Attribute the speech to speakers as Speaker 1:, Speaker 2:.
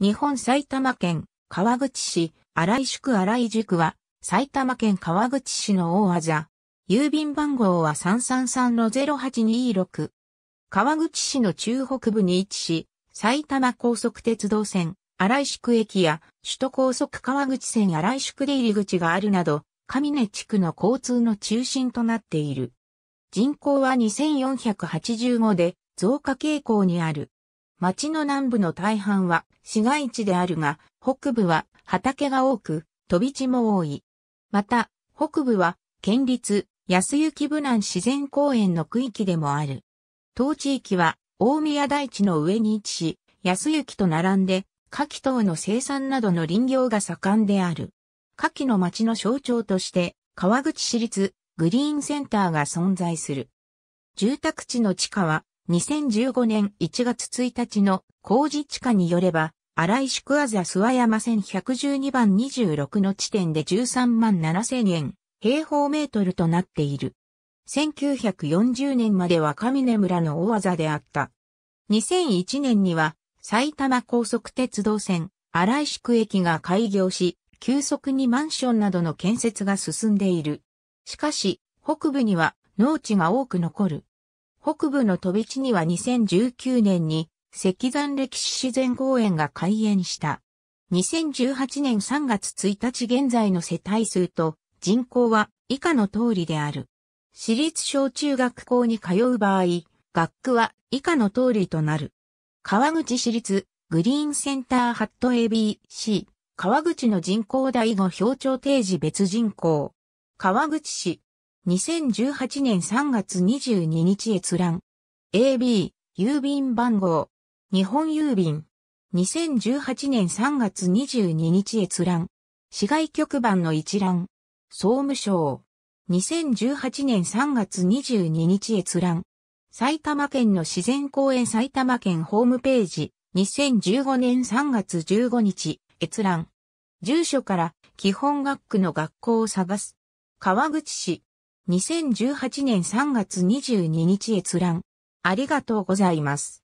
Speaker 1: 日本埼玉県川口市荒井宿荒井宿は埼玉県川口市の大技。郵便番号は333-0826。川口市の中北部に位置し、埼玉高速鉄道線荒井宿駅や首都高速川口線荒井宿出入り口があるなど、上根地区の交通の中心となっている。人口は2485で増加傾向にある。町の南部の大半は市街地であるが、北部は畑が多く、飛び地も多い。また、北部は県立安行部南自然公園の区域でもある。当地域は大宮台地の上に位置し、安行と並んで、夏季等の生産などの林業が盛んである。夏季の町の象徴として、川口市立グリーンセンターが存在する。住宅地の地価は、2015年1月1日の工事地価によれば、新井宿あざ諏訪山線112番26の地点で13万7000円、平方メートルとなっている。1940年までは上根村の大技であった。2001年には埼玉高速鉄道線新井宿駅が開業し、急速にマンションなどの建設が進んでいる。しかし、北部には農地が多く残る。北部の飛び地には2019年に石山歴史自然公園が開園した。2018年3月1日現在の世帯数と人口は以下の通りである。私立小中学校に通う場合、学区は以下の通りとなる。川口市立グリーンセンターハット ABC、川口の人口第5標調定時別人口。川口市、2018年3月22日閲覧。AB、郵便番号、日本郵便。2018年3月22日閲覧。市外局番の一覧。総務省。2018年3月22日閲覧。埼玉県の自然公園埼玉県ホームページ。2015年3月15日閲覧。住所から基本学区の学校を探す。川口市。2018年3月22日閲覧。ありがとうございます。